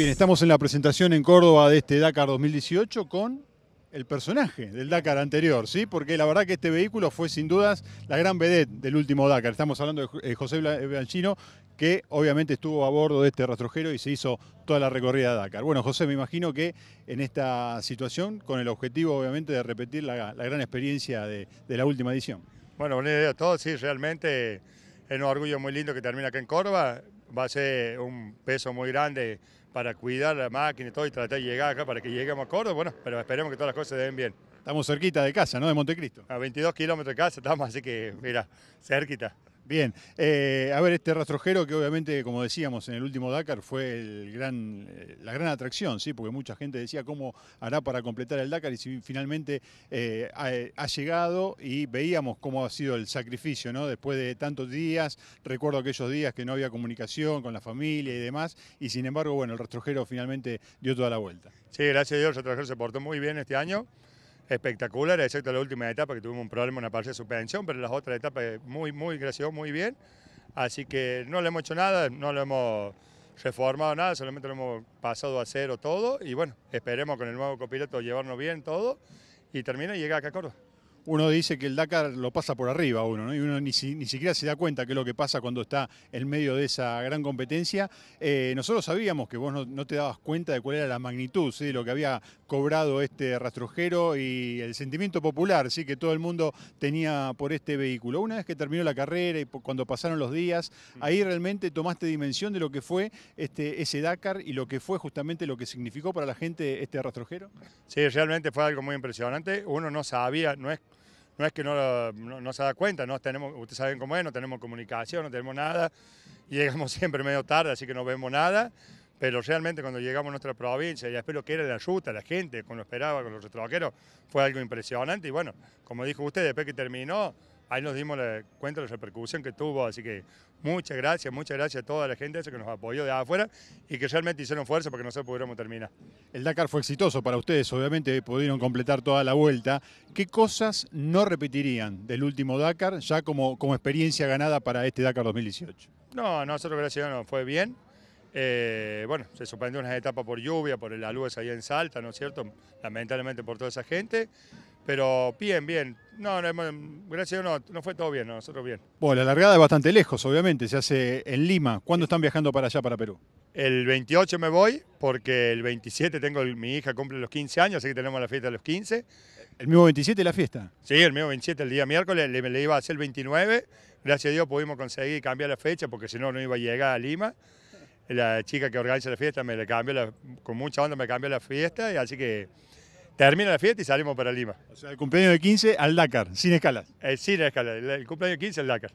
Bien, estamos en la presentación en Córdoba de este Dakar 2018 con el personaje del Dakar anterior, ¿sí? Porque la verdad que este vehículo fue sin dudas la gran vedette del último Dakar. Estamos hablando de eh, José Blanchino, eh, que obviamente estuvo a bordo de este rastrojero y se hizo toda la recorrida de Dakar. Bueno, José, me imagino que en esta situación, con el objetivo obviamente de repetir la, gran experiencia de, la última edición. Bueno, buenos idea a todos, sí, realmente eh, es un orgullo muy lindo que termina aquí en Córdoba. Va a ser un peso muy grande para cuidar la máquina y todo y tratar de llegar acá para que lleguemos a Córdoba. Bueno, pero esperemos que todas las cosas se den bien. Estamos cerquita de casa, ¿no? De Montecristo. A 22 kilómetros de casa estamos, así que, mira, cerquita. Bien, eh, a ver, este rastrojero que obviamente, como decíamos en el último Dakar, fue eh, la gran atracción, ¿sí? porque mucha gente decía cómo hará para completar el Dakar y si finalmente eh, ha, llegado y veíamos cómo ha sido el sacrificio, ¿no? después de tantos días, recuerdo aquellos días que no había comunicación con la familia y demás, y sin embargo, bueno, el rastrojero finalmente dio toda la vuelta. Sí, gracias a Dios, el rastrojero se portó muy bien este año espectacular, excepto la última etapa que tuvimos un problema, una de suspensión, pero las otras etapas eh, muy, muy gracioso, muy bien. Así que no le hemos hecho nada, no le hemos reformado nada, solamente lo hemos pasado a cero todo y bueno, esperemos con el nuevo copiloto llevarnos bien todo y termina y llega acá a Córdoba uno dice que el Dakar lo pasa por arriba uno, y uno ni, siquiera se da cuenta qué es lo que pasa cuando está en medio de esa gran competencia. Eh, nosotros sabíamos que vos no, te dabas cuenta de cuál era la magnitud de lo que había cobrado este rastrojero y el sentimiento popular ¿sí? que todo el mundo tenía por este vehículo. Una vez que terminó la carrera y cuando pasaron los días, ahí realmente tomaste dimensión de lo que fue este, ese Dakar y lo que fue justamente lo que significó para la gente este rastrojero. Sí, realmente fue algo muy impresionante. Uno no sabía, no es no es que no, no, se da cuenta, no tenemos, ustedes saben cómo es, no tenemos comunicación, no tenemos nada, llegamos siempre medio tarde, así que no vemos nada, pero realmente cuando llegamos a nuestra provincia y espero que era la ayuda, la gente, lo esperaba con los trabajadores, fue algo impresionante y bueno, como dijo usted, después que terminó, ahí nos dimos cuenta de la repercusión que tuvo, así que muchas gracias, muchas gracias a toda la gente que nos apoyó de afuera y que realmente hicieron fuerza para que nosotros pudiéramos terminar. El Dakar fue exitoso para ustedes, obviamente pudieron completar toda la vuelta. ¿Qué cosas no repetirían del último Dakar ya como, experiencia ganada para este Dakar 2018? No, nosotros gracias a Dios nos fue bien. Eh, bueno, se suspendió una etapa por lluvia, por el luz ahí en Salta, ¿no es cierto? Lamentablemente por toda esa gente. Pero bien, bien, no, gracias a Dios no, no fue todo bien, nosotros bien. Bueno, la largada es bastante lejos, obviamente, se hace en Lima. ¿Cuándo están viajando para allá, para Perú? El 28 me voy, porque el 27 tengo, mi hija cumple los 15 años, así que tenemos la fiesta a los 15. ¿El mismo 27 la fiesta? Sí, el mismo 27, el día miércoles, le, le iba a hacer el 29. Gracias a Dios pudimos conseguir cambiar la fecha, porque si no, no iba a llegar a Lima la chica que organiza la fiesta me la cambió, con mucha onda me cambió la fiesta, y así que termina la fiesta y salimos para Lima. O sea, el cumpleaños de 15 al Dakar, sin escalas. Eh, sin escalas, el, cumpleaños de 15 al Dakar.